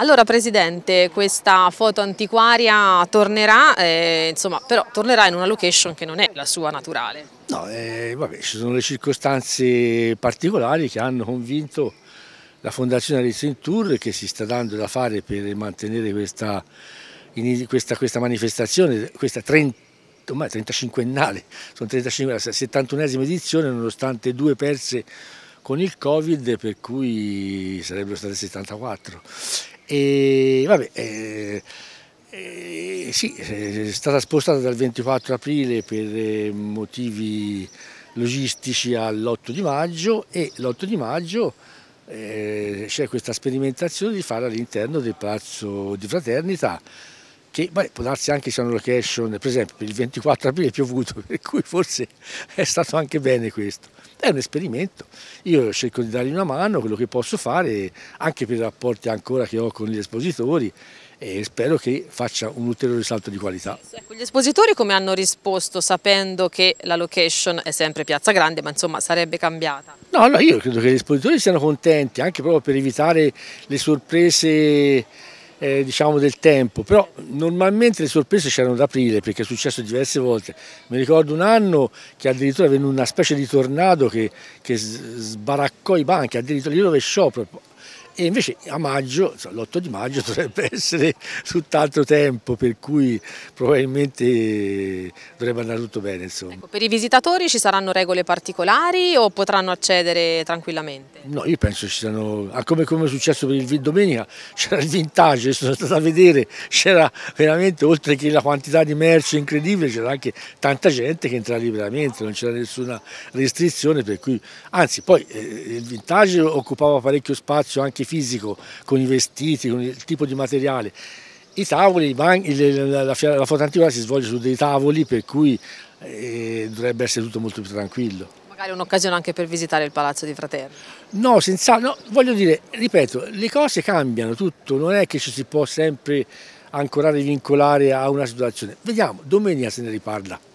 Allora Presidente, questa foto antiquaria tornerà, eh, insomma, però tornerà in una location che non è la sua naturale. No, eh, vabbè, ci sono le circostanze particolari che hanno convinto la Fondazione Racing Tour che si sta dando da fare per mantenere questa, questa, questa manifestazione, questa 30 ormai 35ennale, sono 35, la 71 edizione nonostante due perse con il Covid per cui sarebbero state 74 e, vabbè, eh, eh, sì, è stata spostata dal 24 aprile per eh, motivi logistici all'8 di maggio e l'8 di maggio eh, c'è questa sperimentazione di fare all'interno del palazzo di fraternità che beh, può darsi anche sia una location, per esempio per il 24 aprile è piovuto, per cui forse è stato anche bene questo. È un esperimento, io cerco di dargli una mano, quello che posso fare, anche per i rapporti ancora che ho con gli espositori e spero che faccia un ulteriore salto di qualità. Ecco, gli espositori come hanno risposto sapendo che la location è sempre Piazza Grande ma insomma sarebbe cambiata? No, no, io credo che gli espositori siano contenti anche proprio per evitare le sorprese eh, diciamo del tempo, però normalmente le sorprese c'erano ad aprile perché è successo diverse volte. Mi ricordo un anno che addirittura venne una specie di tornado che, che sbaraccò i banchi, addirittura li rovesciò proprio e invece a maggio, l'8 di maggio dovrebbe essere tutt'altro tempo, per cui probabilmente dovrebbe andare tutto bene. Ecco, per i visitatori ci saranno regole particolari o potranno accedere tranquillamente? No, io penso ci siano, ah, come, come, è successo per il domenica, c'era il vintage, sono stato a vedere, c'era veramente oltre che la quantità di merce incredibile, c'era anche tanta gente che entrava liberamente, non c'era nessuna restrizione, per cui, anzi poi eh, il vintage occupava parecchio spazio sforzo anche fisico con i vestiti, con il tipo di materiale. I tavoli, la, la, la foto antica si svolge su dei tavoli per cui eh, dovrebbe essere tutto molto più tranquillo. Magari un'occasione anche per visitare il Palazzo di Fraterni. No, senza, no, voglio dire, ripeto, le cose cambiano tutto, non è che ci si può sempre ancorare e vincolare a una situazione. Vediamo, domenica se ne riparla.